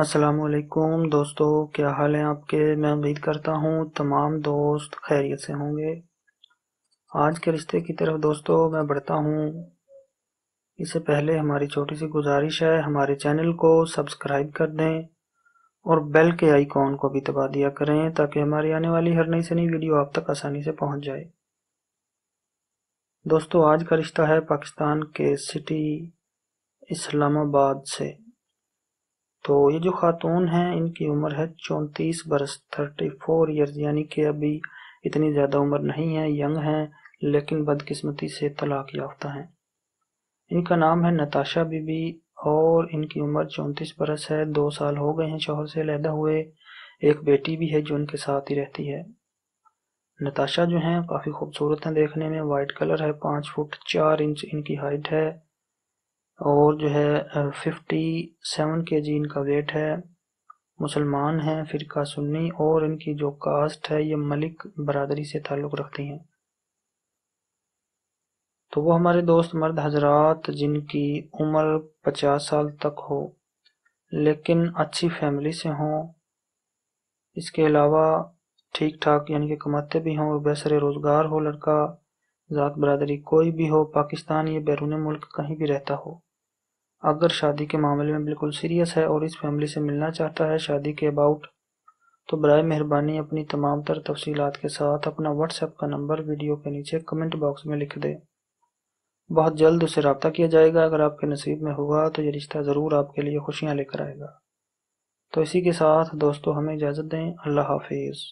असलकुम दोस्तों क्या हाल है आपके मैं उम्मीद करता हूँ तमाम दोस्त खैरियत से होंगे आज के रिश्ते की तरफ दोस्तों मैं बढ़ता हूँ इससे पहले हमारी छोटी सी गुजारिश है हमारे चैनल को सब्सक्राइब कर दें और बेल के आइकॉन को भी दबा दिया करें ताकि हमारी आने वाली हर नई से नई वीडियो आप तक आसानी से पहुँच जाए दोस्तों आज का रिश्ता है पाकिस्तान के सिटी इस्लामाबाद से तो ये जो खातून हैं इनकी उम्र है चौंतीस बरस थर्टी फोर ईयर्स यानी कि अभी इतनी ज़्यादा उम्र नहीं है यंग हैं लेकिन बदकिस्मती से तलाक याफ्ता हैं इनका नाम है नताशा बीबी और इनकी उम्र चौंतीस बरस है दो साल हो गए हैं शोहर से लहदा हुए एक बेटी भी है जो इनके साथ ही रहती है नताशा जो हैं काफ़ी खूबसूरत हैं देखने में वाइट कलर है पाँच फुट चार इंच इनकी हाइट है और जो है फिफ्टी सेवन के जी इनका वेट है मुसलमान हैं फ़िरका सुन्नी और इनकी जो कास्ट है ये मलिक बरदरी से ताल्लुक़ रखती हैं तो वो हमारे दोस्त मर्द हजरात जिनकी उम्र पचास साल तक हो लेकिन अच्छी फैमिली से हों इसके अलावा ठीक ठाक यानी कि कमाते भी हों और बेसर रोज़गार हो लड़का ज़ात बरदरी कोई भी हो पाकिस्तान या बैरून मुल्क कहीं भी रहता हो अगर शादी के मामले में बिल्कुल सीरियस है और इस फैमिली से मिलना चाहता है शादी के अबाउट तो बर मेहरबानी अपनी तमाम तर तफसीत के साथ अपना व्हाट्सएप का नंबर वीडियो के नीचे कमेंट बॉक्स में लिख दें बहुत जल्द उसे रबता किया जाएगा अगर आपके नसीब में होगा तो ये रिश्ता ज़रूर आपके लिए खुशियाँ लेकर आएगा तो इसी के साथ दोस्तों हमें इजाज़त दें अल्लाह हाफिज़